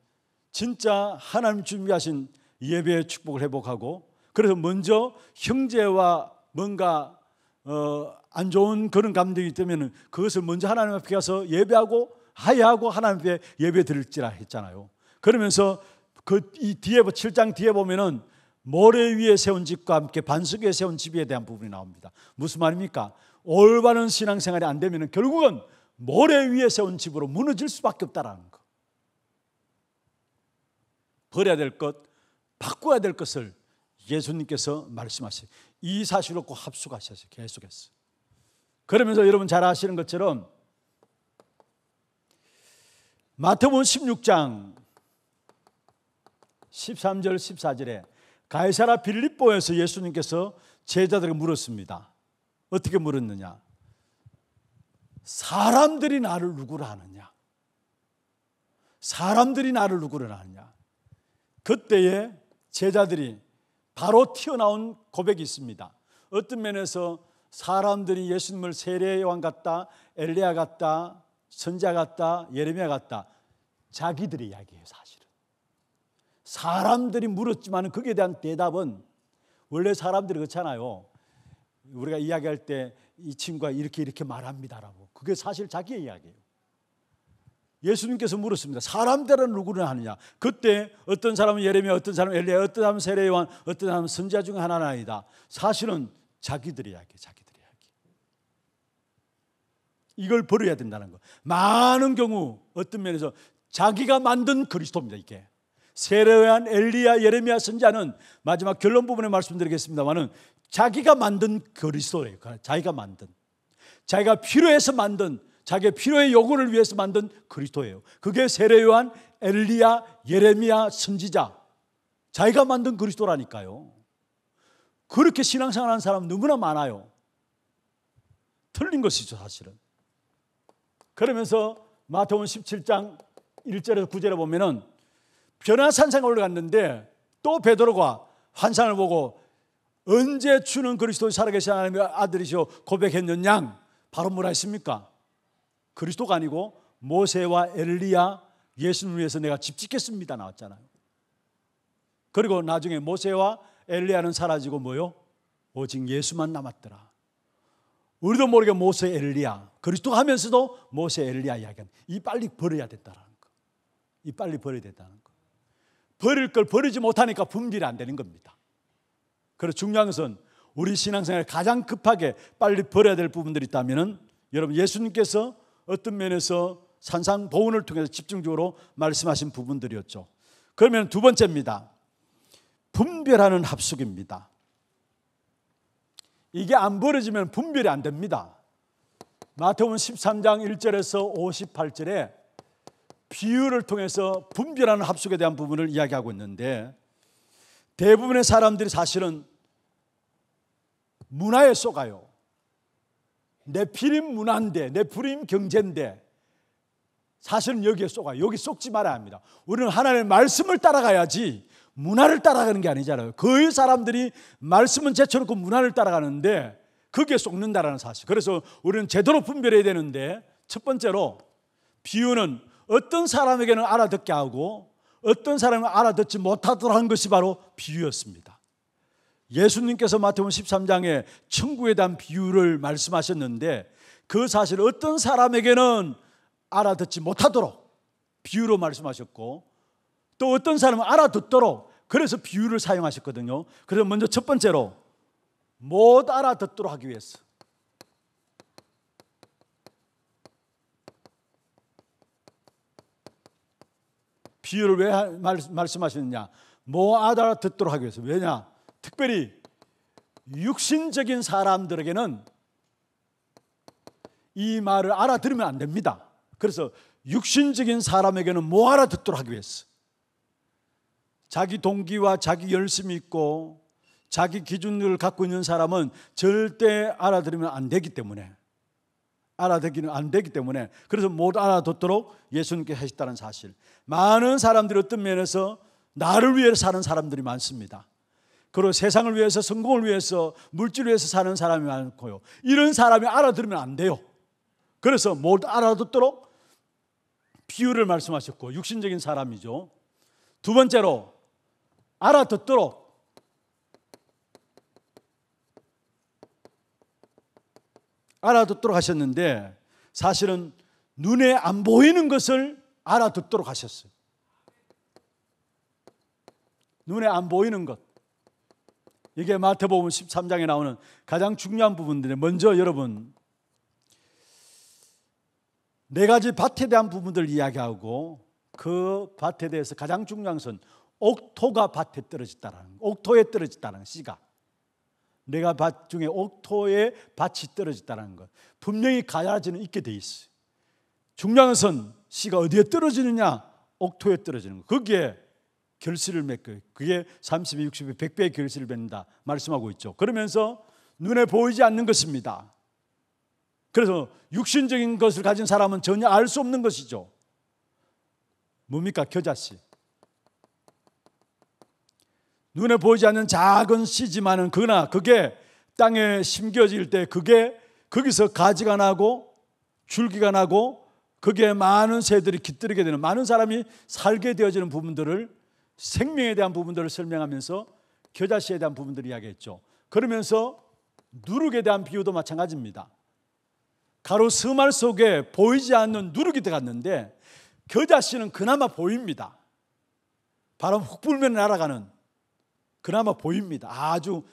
진짜 하나님 준비하신 예배의 축복을 회복하고 그래서 먼저 형제와 뭔가 어, 안 좋은 그런 감정이 있다면 그것을 먼저 하나님 앞에 가서 예배하고 하야하고 하나님 앞에 예배 드릴지라 했잖아요. 그러면서 그이 뒤에 7장 뒤에 보면은 모래 위에 세운 집과 함께 반석 위에 세운 집에 대한 부분이 나옵니다. 무슨 말입니까? 올바른 신앙생활이 안 되면 결국은 모래 위에 세운 집으로 무너질 수밖에 없다라는 거. 버려야 될 것, 바꿔야 될 것을 예수님께서 말씀하세요. 이 사실을 꼭 합숙하셔서 계속했어요 그러면서 여러분 잘 아시는 것처럼 마태복음 16장 13절 14절에 가이사라 빌립보에서 예수님께서 제자들에게 물었습니다. 어떻게 물었느냐? 사람들이 나를 누구로 하느냐? 사람들이 나를 누구로 하느냐? 그때에 제자들이 바로 튀어나온 고백이 있습니다. 어떤 면에서 사람들이 예수님을 세례 요한 같다, 엘리야 같다, 선자 같다, 예레미야 같다. 자기들의이야기예요 사실은. 사람들이 물었지만 거기에 대한 대답은 원래 사람들이 그렇잖아요. 우리가 이야기할 때 이 친구가 이렇게 이렇게 말합니다라고. 그게 사실 자기의 이야기예요. 예수님께서 물었습니다. 사람들은 누구를 하느냐? 그때 어떤 사람은 예레미야, 어떤 사람은 엘리야, 어떤 사람은 세례 요한, 어떤 사람은 선자 중 하나는 아니다. 사실은 자기들의 이야기, 자기. 이걸 버려야 된다는 거. 많은 경우 어떤 면에서 자기가 만든 그리스도입니다. 이게 세례한 엘리야 예레미야 선자는 마지막 결론 부분에 말씀드리겠습니다만은 자기가 만든 그리스도예요. 자기가 만든 자기가 필요해서 만든 자기의 필요의 요구를 위해서 만든 그리스도예요. 그게 세례요한 엘리야 예레미야 선지자 자기가 만든 그리스도라니까요. 그렇게 신앙생활하는 사람 누구나 많아요. 틀린 것이죠 사실은. 그러면서 마태복 17장 1절에서 9절에 보면은 변화 산상에 올라갔는데 또 베드로가 환상을 보고 언제 주는 그리스도의 살아계신 하나님의 그 아들이시오 고백했느냐? 바로 뭐라 했습니까? 그리스도가 아니고 모세와 엘리야 예수님 위해서 내가 집 짓겠습니다 나왔잖아요. 그리고 나중에 모세와 엘리야는 사라지고 뭐요? 오직 예수만 남았더라. 우리도 모르게 모세 엘리야. 그리스도 하면서도 모세 엘리야 이야기합이 빨리 버려야 됐다라는 거. 이 빨리 버려야 됐다는 거. 버릴 걸 버리지 못하니까 분별이 안 되는 겁니다. 그래서 중요한 것은 우리 신앙생활에 가장 급하게 빨리 버려야 될 부분들이 있다면은 여러분 예수님께서 어떤 면에서 산상 보훈을 통해서 집중적으로 말씀하신 부분들이었죠. 그러면 두 번째입니다. 분별하는 합숙입니다. 이게 안 벌어지면 분별이 안 됩니다. 마태복음 13장 1절에서 58절에 비유를 통해서 분별하는 합숙에 대한 부분을 이야기하고 있는데 대부분의 사람들이 사실은 문화에 속아요. 내피림 문화인데, 내피림 경제인데, 사실은 여기에 속아요. 여기 속지 말아야 합니다. 우리는 하나님의 말씀을 따라가야지 문화를 따라가는 게 아니잖아요. 거의 사람들이 말씀은 제쳐놓고 문화를 따라가는데 그게 속는다라는 사실. 그래서 우리는 제대로 분별해야 되는데 첫 번째로 비유는 어떤 사람에게는 알아듣게 하고 어떤 사람은 알아듣지 못하도록 한 것이 바로 비유였습니다. 예수님께서 마태복음 13장에 천국에 대한 비유를 말씀하셨는데 그 사실을 어떤 사람에게는 알아듣지 못하도록 비유로 말씀하셨고 또 어떤 사람은 알아듣도록 그래서 비유를 사용하셨거든요. 그래서 먼저 첫 번째로 못 알아듣도록 하기 위해서 비유를 왜 말, 씀하시느냐못 알아듣도록 하기 위해서 왜냐? 특별히 육신적인 사람들에게는 이 말을 알아들으면 안 됩니다. 그래서 육신적인 사람에게는 뭐 알아듣도록 하기 위해서 자기 동기와 자기 열심이 있고 자기 기준을 갖고 있는 사람은 절대 알아들으면 안 되기 때문에 알아듣기는 안 되기 때문에 그래서 못 알아듣도록 예수님께 하셨다는 사실. 많은 사람들이 어떤 면에서 나를 위해 서 사는 사람들이 많습니다. 그리고 세상을 위해서 성공을 위해서 물질을 위해서 사는 사람이 많고요. 이런 사람이 알아들으면 안 돼요. 그래서 못 알아듣도록 비유를 말씀하셨고 육신적인 사람이죠. 두 번째로 알아듣도록 알아듣도록 하셨는데 사실은 눈에 안 보이는 것을 알아듣도록 하셨어요. 눈에 안 보이는 것. 이게 마태복음 13장에 나오는 가장 중요한 부분들에데 먼저 여러분 네 가지 밭에 대한 부분들 이야기하고 그 밭에 대해서 가장 중요한 것은 옥토가 밭에 떨어졌다라는 옥토에 떨어졌다라는 씨가 내가 밭 중에 옥토에 밭이 떨어졌다는 라것 분명히 가야지는 있게 돼 있어 중요한 것은 씨가 어디에 떨어지느냐 옥토에 떨어지는 거 거기에 결실을 맺고 그게 30, 60, 100배의 결실을 맺는다 말씀하고 있죠 그러면서 눈에 보이지 않는 것입니다 그래서 육신적인 것을 가진 사람은 전혀 알 수 없는 것이죠 뭡니까 겨자씨 눈에 보이지 않는 작은 씨지만은 그나 그게 땅에 심겨질 때 그게 거기서 가지가 나고 줄기가 나고 그게 많은 새들이 깃들게 되는 많은 사람이 살게 되어지는 부분들을 생명에 대한 부분들을 설명하면서 겨자씨에 대한 부분들을 이야기했죠. 그러면서 누룩에 대한 비유도 마찬가지입니다. 가로 스말 속에 보이지 않는 누룩이 들어갔는데 겨자씨는 그나마 보입니다. 바람 훅 불면 날아가는 그나마 보입니다. 아주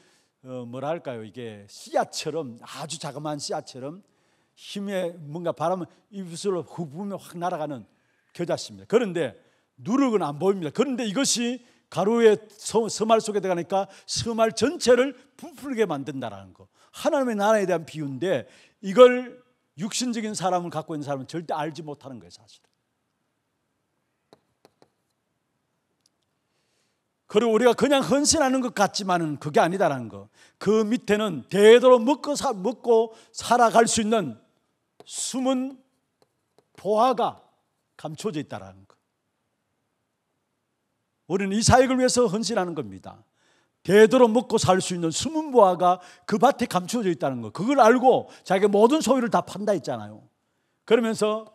어, 뭐랄까요 이게 씨앗처럼 아주 자그마한 씨앗처럼 힘에 뭔가 바람을 입술로 흡으면 확 날아가는 겨자씨입니다. 그런데 누룩은 안 보입니다. 그런데 이것이 가루의 서말 속에 들어가니까 서말 전체를 부풀게 만든다라는 거. 하나님의 나라에 대한 비유인데 이걸 육신적인 사람을 갖고 있는 사람은 절대 알지 못하는 거예요, 사실. 그리고 우리가 그냥 헌신하는 것 같지만은 그게 아니다라는 거. 그 밑에는 대도록 먹고, 사, 먹고 살아갈 수 있는 숨은 보화가 감춰져 있다라는 거. 우리는 이 사역을 위해서 헌신하는 겁니다. 대도록 먹고 살 수 있는 숨은 보화가 그 밭에 감춰져 있다는 거. 그걸 알고 자기 모든 소유를 다 판다 했잖아요. 그러면서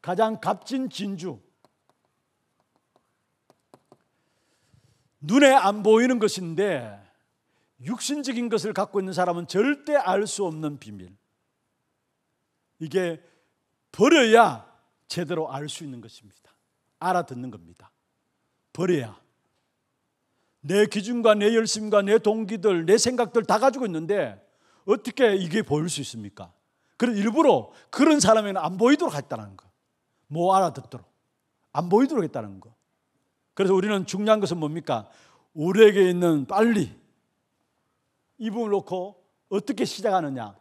가장 값진 진주, 눈에 안 보이는 것인데 육신적인 것을 갖고 있는 사람은 절대 알 수 없는 비밀. 이게 버려야 제대로 알 수 있는 것입니다. 알아듣는 겁니다. 버려야. 내 기준과 내 열심과 내 동기들, 내 생각들 다 가지고 있는데 어떻게 이게 보일 수 있습니까? 그런 일부러 그런 사람에는 안 보이도록 했다는 거. 뭐 알아듣도록. 안 보이도록 했다는 거. 그래서 우리는 중요한 것은 뭡니까? 우리에게 있는 빨리 이 부분을 놓고 어떻게 시작하느냐.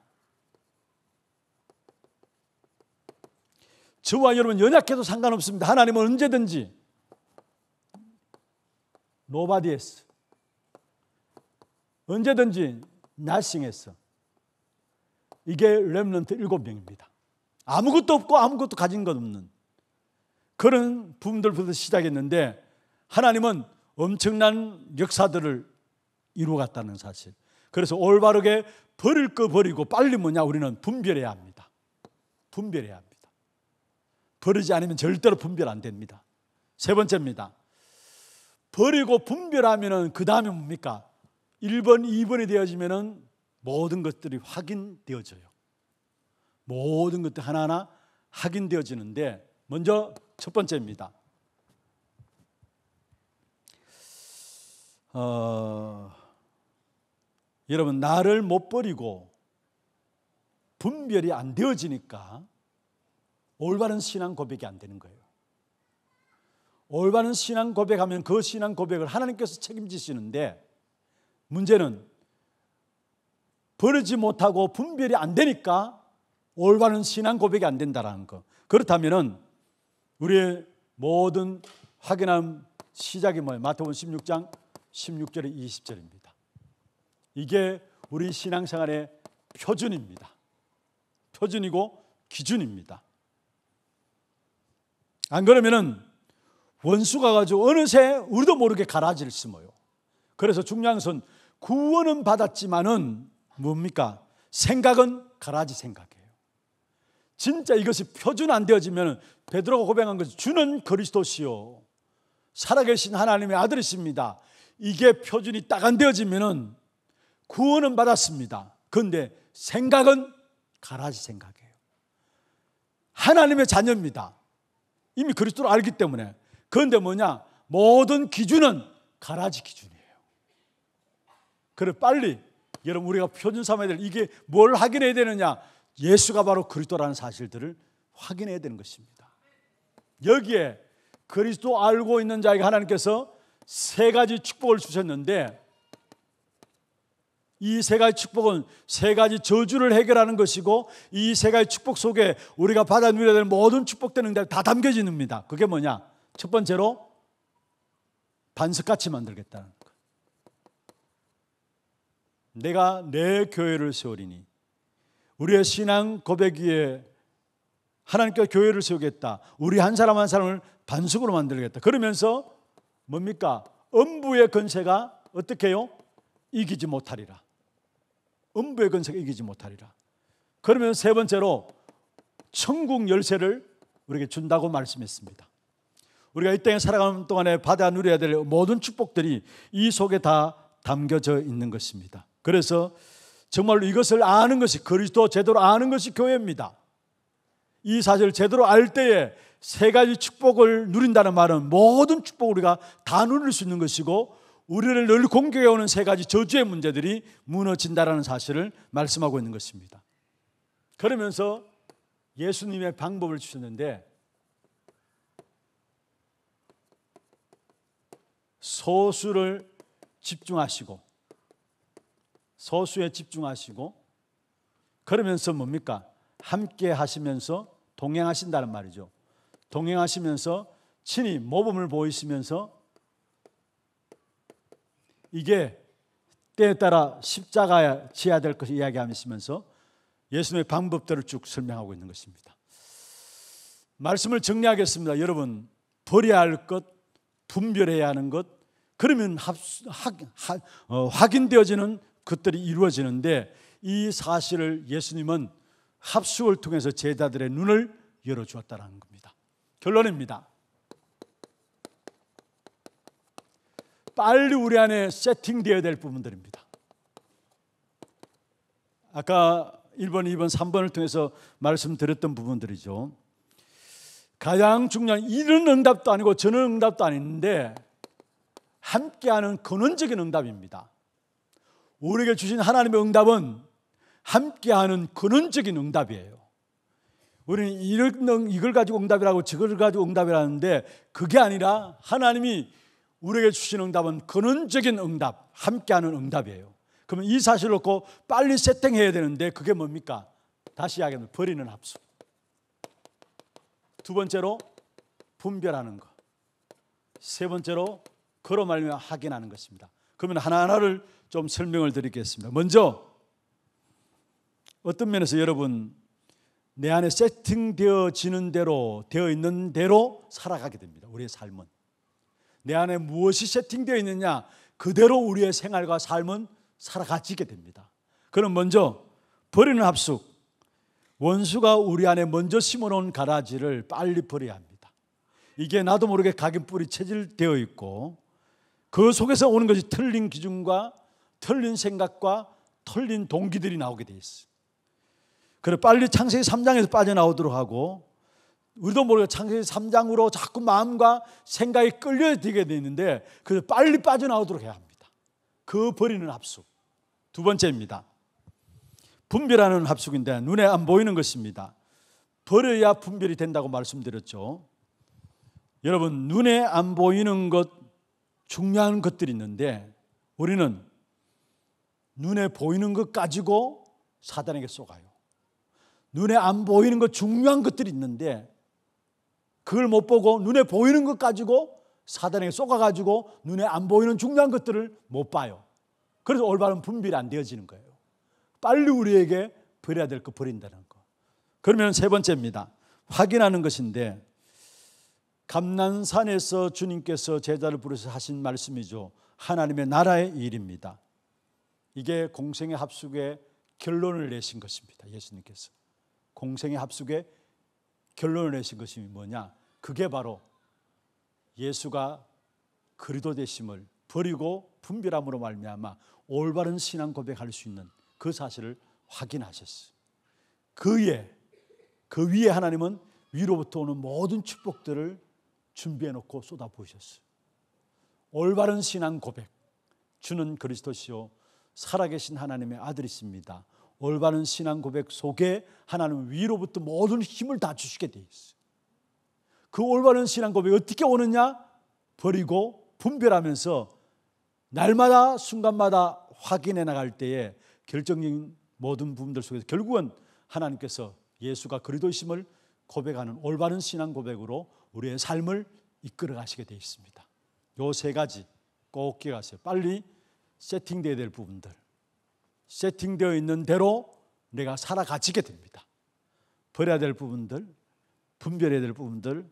저와 여러분 연약해도 상관없습니다. 하나님은 언제든지 nobody s 언제든지 n o t h 이게 렘넌트 일곱 명입니다. 아무것도 없고 아무것도 가진 것 없는 그런 부분들부터 시작했는데 하나님은 엄청난 역사들을 이루어갔다는 사실. 그래서 올바르게 버릴 거 버리고 빨리 뭐냐 우리는 분별해야 합니다. 분별해야 합니다. 버리지 않으면 절대로 분별 안 됩니다. 세 번째입니다. 버리고 분별하면은 그 다음에 뭡니까? 1번, 2번이 되어지면은 모든 것들이 확인되어져요. 모든 것들 하나하나 확인되어지는데 먼저 첫 번째입니다. 어, 여러분 나를 못 버리고 분별이 안 되어지니까 올바른 신앙 고백이 안 되는 거예요. 올바른 신앙 고백하면 그 신앙 고백을 하나님께서 책임지시는데 문제는 버리지 못하고 분별이 안 되니까 올바른 신앙 고백이 안 된다라는 거. 그렇다면 우리의 모든 확인함 시작이 뭐예요? 마태복음 16장 16절에 20절입니다. 이게 우리 신앙생활의 표준입니다. 표준이고 기준입니다. 안 그러면은 원수가 가지고 어느새 우리도 모르게 가라지 심어요. 그래서 중요한 것은 구원은 받았지만은 뭡니까? 생각은 가라지 생각이에요. 진짜 이것이 표준 안 되어지면 베드로가 고백한 것이 주는 그리스도시요 살아계신 하나님의 아들이십니다. 이게 표준이 딱 안되어지면 구원은 받았습니다. 그런데 생각은 가라지 생각이에요. 하나님의 자녀입니다. 이미 그리스도를 알기 때문에. 그런데 뭐냐? 모든 기준은 가라지 기준이에요. 그래 빨리 여러분 우리가 표준 삼아야 될 이게 뭘 확인해야 되느냐? 예수가 바로 그리스도라는 사실들을 확인해야 되는 것입니다. 여기에 그리스도 알고 있는 자에게 하나님께서 세 가지 축복을 주셨는데 이 세 가지 축복은 세 가지 저주를 해결하는 것이고 이 세 가지 축복 속에 우리가 받아 누려야 될 모든 축복되는데이다담겨지는니다 그게 뭐냐? 첫 번째로 반석같이 만들겠다는 것. 내가 내 교회를 세우리니 우리의 신앙 고백 위에 하나님께 교회를 세우겠다. 우리 한 사람 한 사람을 반석으로 만들겠다. 그러면서 뭡니까? 음부의 근세가 어떻게 요 이기지 못하리라. 음부의 근세가 이기지 못하리라. 그러면 세 번째로 천국 열쇠를 우리에게 준다고 말씀했습니다. 우리가 이 땅에 살아가는 동안에 받아 누려야 될 모든 축복들이 이 속에 다 담겨져 있는 것입니다. 그래서 정말 이것을 아는 것이 그리스도 제대로 아는 것이 교회입니다. 이 사실을 제대로 알 때에 세 가지 축복을 누린다는 말은 모든 축복을 우리가 다 누릴 수 있는 것이고 우리를 늘 공격해오는 세 가지 저주의 문제들이 무너진다라는 사실을 말씀하고 있는 것입니다. 그러면서 예수님의 방법을 주셨는데 소수를 집중하시고 소수에 집중하시고 그러면서 뭡니까? 함께 하시면서 동행하신다는 말이죠. 동행하시면서 친히 모범을 보이시면서 이게 때에 따라 십자가에 지어야 될 것을 이야기하시면서 예수님의 방법들을 쭉 설명하고 있는 것입니다. 말씀을 정리하겠습니다. 여러분, 버려야 할 것, 분별해야 하는 것, 그러면 합수, 하, 어, 확인되어지는 것들이 이루어지는데 이 사실을 예수님은 합숙을 통해서 제자들의 눈을 열어주었다는 겁니다. 결론입니다. 빨리 우리 안에 세팅되어야 될 부분들입니다. 아까 1번, 2번, 3번을 통해서 말씀드렸던 부분들이죠. 가장 중요한 이런 응답도 아니고 저는 응답도 아닌데 함께하는 근원적인 응답입니다. 우리에게 주신 하나님의 응답은 함께하는 근원적인 응답이에요. 우리는 이런 이걸 가지고 응답이라고 저걸 가지고 응답이라는데 그게 아니라 하나님이 우리에게 주신 응답은 근원적인 응답, 함께하는 응답이에요. 그러면 이 사실을 놓고 빨리 세팅해야 되는데 그게 뭡니까? 다시 이야기하면 버리는 합수. 두 번째로 분별하는 것. 세 번째로 걸어 말며 확인하는 것입니다. 그러면 하나하나를 좀 설명을 드리겠습니다. 먼저 어떤 면에서 여러분 내 안에 세팅되어지는 대로 되어 있는 대로 살아가게 됩니다. 우리의 삶은 내 안에 무엇이 세팅되어 있느냐 그대로 우리의 생활과 삶은 살아가지게 됩니다. 그럼 먼저 버리는 합숙 원수가 우리 안에 먼저 심어놓은 가라지를 빨리 버려야 합니다. 이게 나도 모르게 각인 뿌리 체질되어 있고 그 속에서 오는 것이 틀린 기준과 틀린 생각과 틀린 동기들이 나오게 돼있습니다 그래 빨리 창세기 3장에서 빠져나오도록 하고 우리도 모르게 창세기 3장으로 자꾸 마음과 생각이 끌려들게 되는데 있 그래서 빨리 빠져나오도록 해야 합니다. 그 버리는 합숙. 두 번째입니다. 분별하는 합숙인데 눈에 안 보이는 것입니다. 버려야 분별이 된다고 말씀드렸죠. 여러분 눈에 안 보이는 것 중요한 것들이 있는데 우리는 눈에 보이는 것 가지고 사단에게 속아요. 눈에 안 보이는 것 중요한 것들이 있는데 그걸 못 보고 눈에 보이는 것 가지고 사단에게 쏘아가지고 눈에 안 보이는 중요한 것들을 못 봐요. 그래서 올바른 분별이 안 되어지는 거예요. 빨리 우리에게 버려야 될거 버린다는 거. 그러면 세 번째입니다. 확인하는 것인데 감난산에서 주님께서 제자를 부르셔 하신 말씀이죠. 하나님의 나라의 일입니다. 이게 공생의 합숙의 결론을 내신 것입니다. 예수님께서. 공생의 합숙에 결론을 내신 것이 뭐냐? 그게 바로 예수가 그리도 되심을 버리고 분별함으로 말미암아 올바른 신앙 고백할 수 있는 그 사실을 확인하셨어 그의 그 위에 하나님은 위로부터 오는 모든 축복들을 준비해 놓고 쏟아 부으셨어 올바른 신앙 고백. 주는 그리스도시요 살아계신 하나님의 아들이십니다. 올바른 신앙 고백 속에 하나님 위로부터 모든 힘을 다 주시게 돼 있어요. 그 올바른 신앙 고백이 어떻게 오느냐? 버리고 분별하면서 날마다 순간마다 확인해 나갈 때에 결정적인 모든 부분들 속에서 결국은 하나님께서 예수가 그리도심을 고백하는 올바른 신앙 고백으로 우리의 삶을 이끌어 가시게 되어 있습니다. 요 세 가지 꼭 기억하세요. 빨리 세팅되어야 될 부분들. 세팅되어 있는 대로 내가 살아가지게 됩니다. 버려야 될 부분들, 분별해야 될 부분들,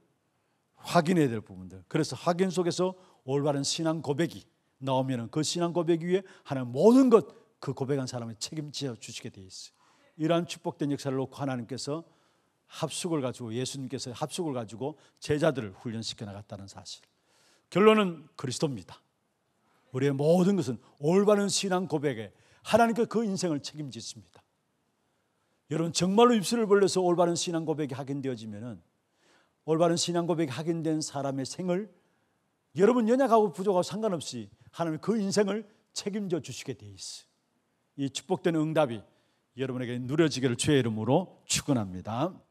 확인해야 될 부분들. 그래서 확인 속에서 올바른 신앙 고백이 나오면 그 신앙 고백 위에 하나님 모든 것 그 고백한 사람이 책임져 주시게 돼 있어요. 이러한 축복된 역사를 놓고 하나님께서 합숙을 가지고 예수님께서 합숙을 가지고 제자들을 훈련시켜 나갔다는 사실. 결론은 그리스도입니다. 우리의 모든 것은 올바른 신앙 고백에 하나님께 그 인생을 책임지십니다. 여러분 정말로 입술을 벌려서 올바른 신앙 고백이 확인되어지면은 올바른 신앙 고백이 확인된 사람의 생을 여러분 연약하고 부족하고 상관없이 하나님 그 인생을 책임져 주시게 돼 있어. 이 축복된 응답이 여러분에게 누려지기를 주의 이름으로 축원합니다.